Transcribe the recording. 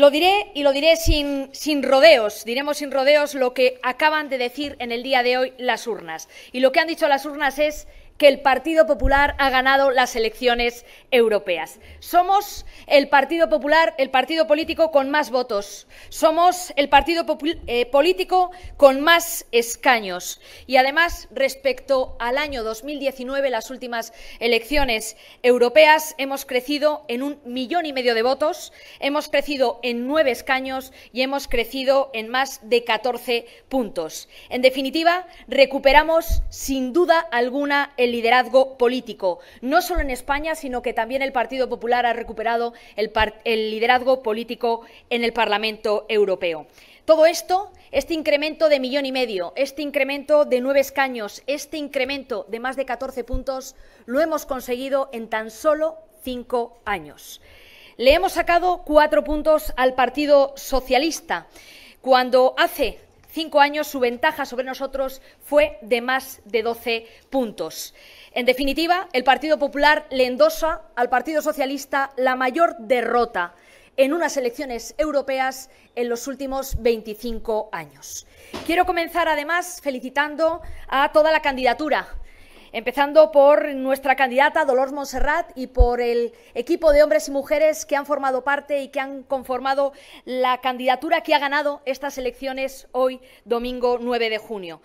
lo diré y lo diré sin, sin, rodeos, diremos sin rodeos lo que acaban de decir en el día de hoy las urnas. Y lo que han dicho las urnas es que el Partido Popular ha ganado las elecciones europeas. Somos el Partido Popular, el partido político con más votos. Somos el partido eh, político con más escaños. Y además, respecto al año 2019, las últimas elecciones europeas, hemos crecido en un millón y medio de votos, hemos crecido en nueve escaños y hemos crecido en más de 14 puntos. En definitiva, recuperamos sin duda alguna el liderazgo político, no solo en España, sino que también el Partido Popular ha recuperado el, liderazgo político en el Parlamento Europeo. Todo esto, este incremento de millón y medio, este incremento de nueve escaños, este incremento de más de catorce puntos, lo hemos conseguido en tan solo cinco años. Le hemos sacado cuatro puntos al Partido Socialista. Cuando hace cinco años su ventaja sobre nosotros fue de más de 12 puntos. En definitiva, el Partido Popular le endosa al Partido Socialista la mayor derrota en unas elecciones europeas en los últimos 25 años. Quiero comenzar, además, felicitando a toda la candidatura Empezando por nuestra candidata Dolores Montserrat y por el equipo de hombres y mujeres que han formado parte y que han conformado la candidatura que ha ganado estas elecciones hoy, domingo 9 de junio.